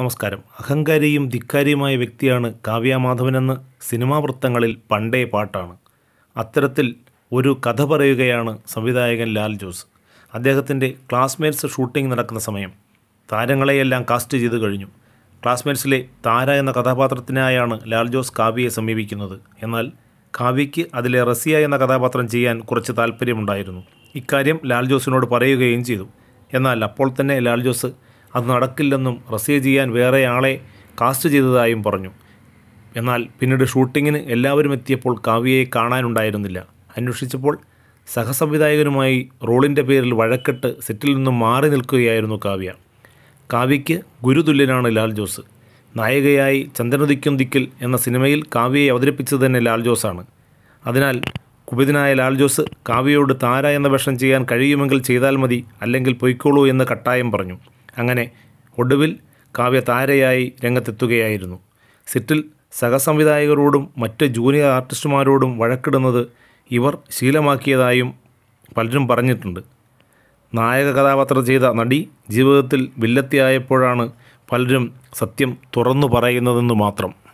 നമസ്കാരം അഹങ്കാരിയും ധിക്കാരിയുമായ വ്യക്തിയാണ് കാവ്യാമാധവനെന്ന് സിനിമാ വൃത്തങ്ങളിൽ പണ്ടേ പാട്ടാണ് അത്തരത്തിൽ ഒരു കഥ പറയുകയാണ് സംവിധായകൻ ലാൽ ജോസ് അദ്ദേഹത്തിൻ്റെ ക്ലാസ്മേറ്റ്സ് ഷൂട്ടിംഗ് നടക്കുന്ന സമയം താരങ്ങളെയെല്ലാം കാസ്റ്റ് ചെയ്ത് കഴിഞ്ഞു ക്ലാസ്മേറ്റ്സിലെ താര എന്ന കഥാപാത്രത്തിനായാണ് ലാൽ ജോസ് കാവ്യയെ സമീപിക്കുന്നത് എന്നാൽ കാവ്യയ്ക്ക് അതിലെ റസിയ എന്ന കഥാപാത്രം ചെയ്യാൻ കുറച്ച് താല്പര്യമുണ്ടായിരുന്നു ഇക്കാര്യം ലാൽ ജോസിനോട് പറയുകയും ചെയ്തു എന്നാൽ അപ്പോൾ തന്നെ ലാൽ ജോസ് അത് നടക്കില്ലെന്നും റസീവ് ചെയ്യാൻ വേറെ ആളെ കാസ്റ്റ് ചെയ്തതായും പറഞ്ഞു എന്നാൽ പിന്നീട് ഷൂട്ടിങ്ങിന് എല്ലാവരും എത്തിയപ്പോൾ കാവ്യയെ കാണാനുണ്ടായിരുന്നില്ല അന്വേഷിച്ചപ്പോൾ സഹസംവിധായകനുമായി റോളിൻ്റെ പേരിൽ വഴക്കെട്ട് സെറ്റിൽ നിന്നും മാറി നിൽക്കുകയായിരുന്നു കാവ്യ കാവ്യയ്ക്ക് ഗുരുതുല്യനാണ് ലാൽ ജോസ് നായികയായി ചന്ദ്രനദിക്കും ദിക്കിൽ എന്ന സിനിമയിൽ കാവ്യയെ അവതരിപ്പിച്ചത് തന്നെ ലാൽ ജോസാണ് അതിനാൽ കുപിതനായ ലാൽ ജോസ് കാവ്യയോട് താര എന്ന വേഷം ചെയ്യാൻ കഴിയുമെങ്കിൽ ചെയ്താൽ മതി അല്ലെങ്കിൽ പൊയ്ക്കോളൂ എന്ന് കട്ടായം പറഞ്ഞു അങ്ങനെ ഒടുവിൽ കാവ്യ താരയായി രംഗത്തെത്തുകയായിരുന്നു സിറ്റിൽ സഹസംവിധായകരോടും മറ്റ് ജൂനിയർ ആർട്ടിസ്റ്റുമാരോടും വഴക്കിടുന്നത് ഇവർ ശീലമാക്കിയതായും പലരും പറഞ്ഞിട്ടുണ്ട് നായക കഥാപാത്രം ചെയ്ത നടി ജീവിതത്തിൽ വില്ലത്തിയായപ്പോഴാണ് പലരും സത്യം തുറന്നു പറയുന്നതെന്ന് മാത്രം